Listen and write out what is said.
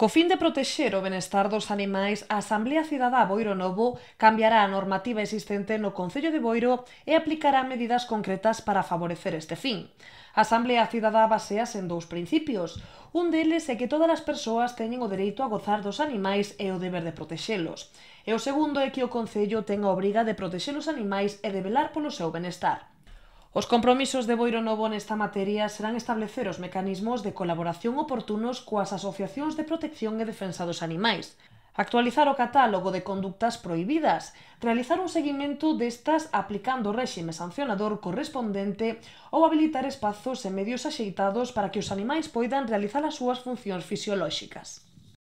Co fin de protexer o benestar dos animais, a Asamblea Cidadá Boiro Novo cambiará a normativa existente no Concello de Boiro e aplicará medidas concretas para favorecer este fin. A Asamblea Cidadá basease en dous principios. Un deles é que todas as persoas teñen o dereito a gozar dos animais e o deber de protexelos. E o segundo é que o Concello ten a obriga de protexer os animais e de velar polo seu benestar. Os compromisos de Boiro Novo nesta materia serán establecer os mecanismos de colaboración oportunos coas asociacións de protección e defensa dos animais, actualizar o catálogo de conductas prohibidas, realizar un seguimento destas aplicando o réxime sancionador correspondente ou habilitar espazos e medios axeitados para que os animais poidan realizar as súas funcións fisiolóxicas.